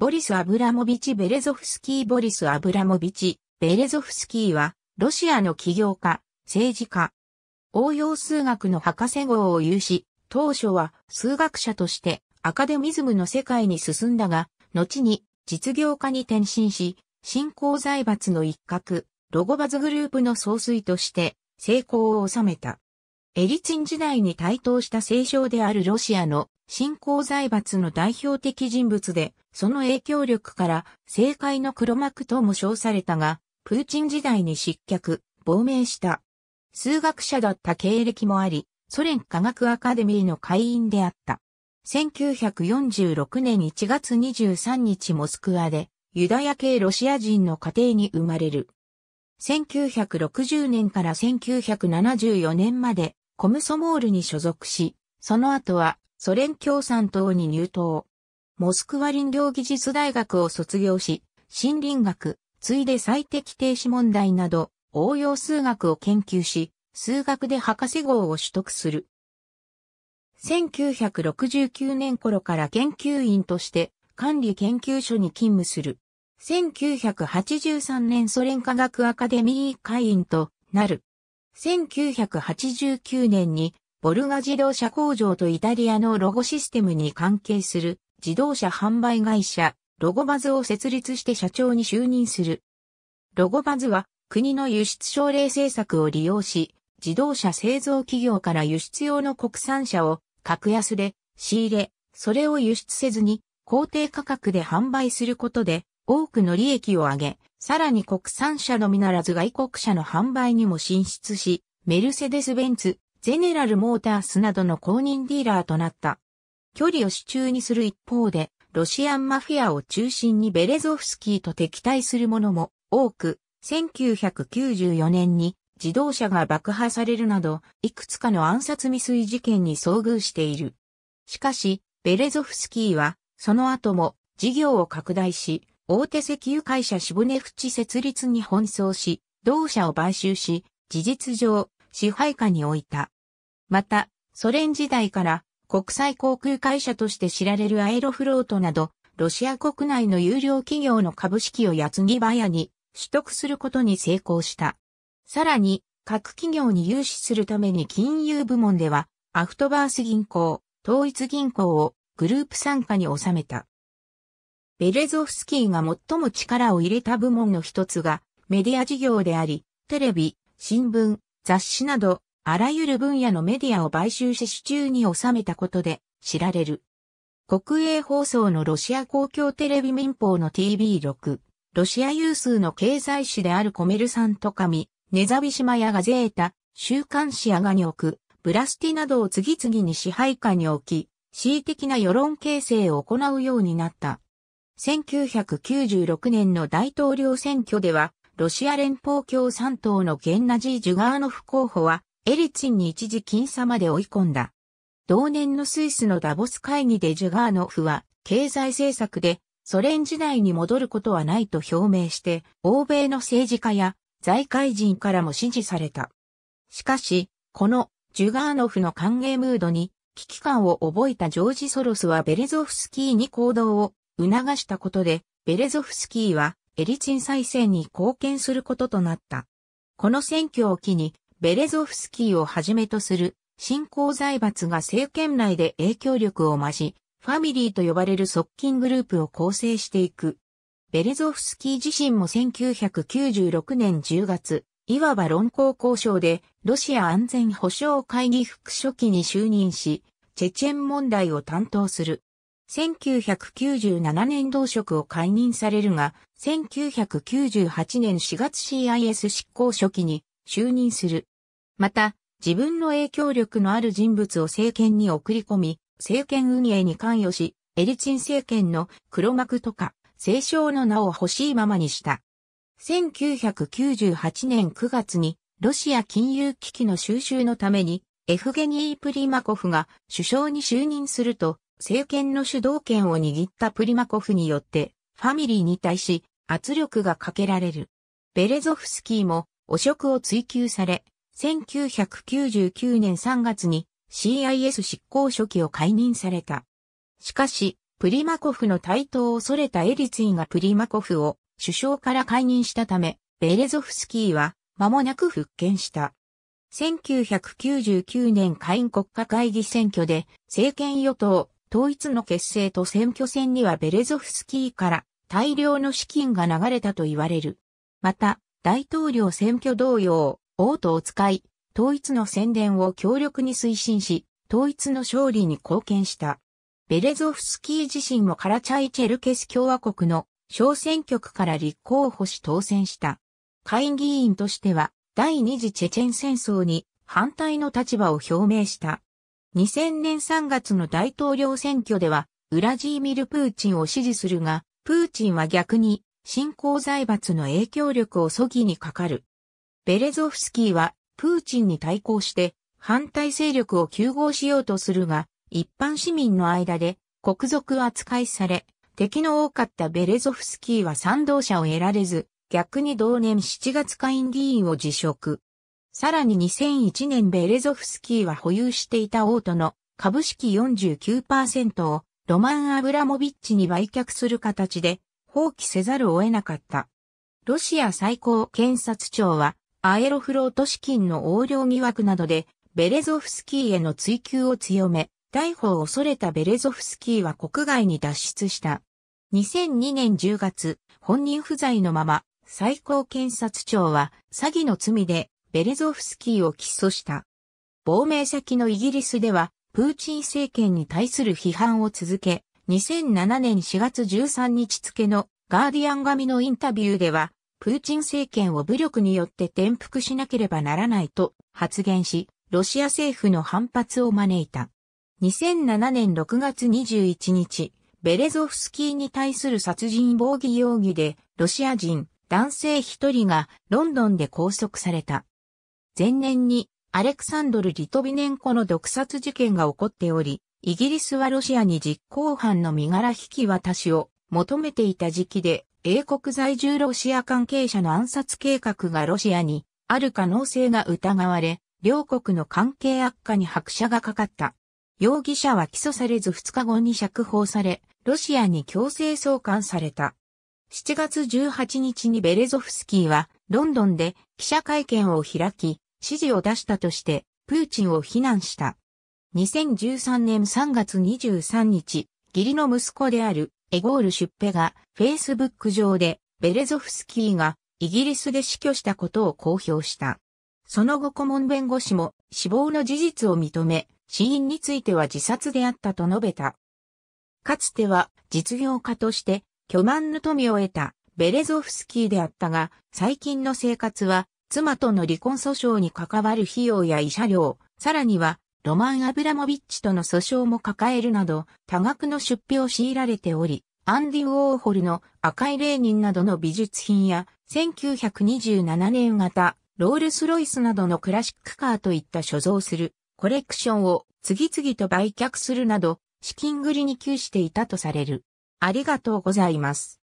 ボリス・アブラモビチ・ベレゾフスキー・ボリス・アブラモビチ・ベレゾフスキーは、ロシアの起業家、政治家。応用数学の博士号を有し、当初は数学者としてアカデミズムの世界に進んだが、後に実業家に転身し、新興財閥の一角、ロゴバズグループの総帥として成功を収めた。エリツィン時代に台頭した政商であるロシアの新興財閥の代表的人物で、その影響力から政界の黒幕とも称されたが、プーチン時代に失脚、亡命した。数学者だった経歴もあり、ソ連科学アカデミーの会員であった。1946年1月23日モスクワで、ユダヤ系ロシア人の家庭に生まれる。1960年から1974年までコムソモールに所属し、その後はソ連共産党に入党。モスクワ林業技術大学を卒業し、森林学、ついで最適停止問題など、応用数学を研究し、数学で博士号を取得する。1969年頃から研究員として管理研究所に勤務する。1983年ソ連科学アカデミー会員となる。1989年にボルガ自動車工場とイタリアのロゴシステムに関係する自動車販売会社、ロゴバズを設立して社長に就任する。ロゴバズは国の輸出奨励政策を利用し、自動車製造企業から輸出用の国産車を格安で仕入れ、それを輸出せずに公定価格で販売することで多くの利益を上げ、さらに国産車のみならず外国車の販売にも進出し、メルセデス・ベンツ、ゼネラルモータースなどの公認ディーラーとなった。距離を支中にする一方で、ロシアンマフィアを中心にベレゾフスキーと敵対する者も多く、1994年に自動車が爆破されるなど、いくつかの暗殺未遂事件に遭遇している。しかし、ベレゾフスキーは、その後も事業を拡大し、大手石油会社シボネフチ設立に奔走し、同社を買収し、事実上、支配下に置いた。また、ソ連時代から国際航空会社として知られるアエロフロートなど、ロシア国内の有料企業の株式を矢継ぎ早に取得することに成功した。さらに、各企業に融資するために金融部門では、アフトバース銀行、統一銀行をグループ参加に収めた。ベレゾフスキーが最も力を入れた部門の一つがメディア事業であり、テレビ、新聞、雑誌などあらゆる分野のメディアを買収し手中に収めたことで知られる。国営放送のロシア公共テレビ民放の TV6、ロシア有数の経済誌であるコメルサント紙、ネザビシマヤガゼータ、週刊誌アガニョク、ブラスティなどを次々に支配下に置き、恣意的な世論形成を行うようになった。1996年の大統領選挙では、ロシア連邦共産党のゲンナジー・ジュガーノフ候補は、エリツィンに一時僅差まで追い込んだ。同年のスイスのダボス会議でジュガーノフは、経済政策でソ連時代に戻ることはないと表明して、欧米の政治家や財界人からも支持された。しかし、このジュガーノフの歓迎ムードに危機感を覚えたジョージ・ソロスはベレゾフスキーに行動を促したことで、ベレゾフスキーはエリツィン再選に貢献することとなった。この選挙を機にベレゾフスキーをはじめとする新興財閥が政権内で影響力を増し、ファミリーと呼ばれる側近グループを構成していく。ベレゾフスキー自身も1996年10月、いわば論考交渉でロシア安全保障会議副書記に就任し、チェチェン問題を担当する。1997年同職を解任されるが、1998年4月 CIS 執行書記に就任する。また、自分の影響力のある人物を政権に送り込み、政権運営に関与し、エリツィン政権の黒幕とか、政少の名を欲しいままにした。1998年9月に、ロシア金融危機の収集のために、エフゲニー・プリマコフが首相に就任すると、政権の主導権を握ったプリマコフによって、ファミリーに対し圧力がかけられる。ベレゾフスキーも汚職を追求され、1999年3月に CIS 執行書記を解任された。しかし、プリマコフの台頭を恐れたエリツィがプリマコフを首相から解任したため、ベレゾフスキーは間もなく復権した。1999年下院国家会議選挙で政権与党統一の結成と選挙戦にはベレゾフスキーから大量の資金が流れたと言われる。また、大統領選挙同様、ートを使い、統一の宣伝を強力に推進し、統一の勝利に貢献した。ベレゾフスキー自身もカラチャイチェルケス共和国の小選挙区から立候補し当選した。会議員としては第二次チェチェン戦争に反対の立場を表明した。2000年3月の大統領選挙では、ウラジーミル・プーチンを支持するが、プーチンは逆に、新興財閥の影響力をそぎにかかる。ベレゾフスキーはプーチンに対抗して反対勢力を救合しようとするが、一般市民の間で国賊扱いされ、敵の多かったベレゾフスキーは賛同者を得られず、逆に同年7月下院議員を辞職。さらに2001年ベレゾフスキーは保有していたオートの株式49%をロマン・アブラモビッチに売却する形で放棄せざるを得なかった。ロシア最高検察庁はアエロフロート資金の横領疑惑などで、ベレゾフスキーへの追及を強め、逮捕を恐れたベレゾフスキーは国外に脱出した。2002年10月、本人不在のまま、最高検察庁は詐欺の罪でベレゾフスキーを起訴した。亡命先のイギリスでは、プーチン政権に対する批判を続け、2007年4月13日付のガーディアン紙のインタビューでは、プーチン政権を武力によって転覆しなければならないと発言し、ロシア政府の反発を招いた。2007年6月21日、ベレゾフスキーに対する殺人防御容疑で、ロシア人男性一人がロンドンで拘束された。前年にアレクサンドル・リトビネンコの毒殺事件が起こっており、イギリスはロシアに実行犯の身柄引き渡しを求めていた時期で、英国在住ロシア関係者の暗殺計画がロシアにある可能性が疑われ、両国の関係悪化に拍車がかかった。容疑者は起訴されず2日後に釈放され、ロシアに強制送還された。7月18日にベレゾフスキーは、ロンドンで記者会見を開き、指示を出したとして、プーチンを非難した。2013年3月23日、義理の息子であるエゴール・シュッペが、フェイスブック上で、ベレゾフスキーが、イギリスで死去したことを公表した。その後顧問弁護士も、死亡の事実を認め、死因については自殺であったと述べた。かつては、実業家として、巨万の富を得た、ベレゾフスキーであったが、最近の生活は、妻との離婚訴訟に関わる費用や慰謝料、さらにはロマン・アブラモビッチとの訴訟も抱えるなど、多額の出費を強いられており、アンディ・ウォーホルの赤いレーニンなどの美術品や、1927年型、ロールス・ロイスなどのクラシックカーといった所蔵するコレクションを次々と売却するなど、資金繰りに窮していたとされる。ありがとうございます。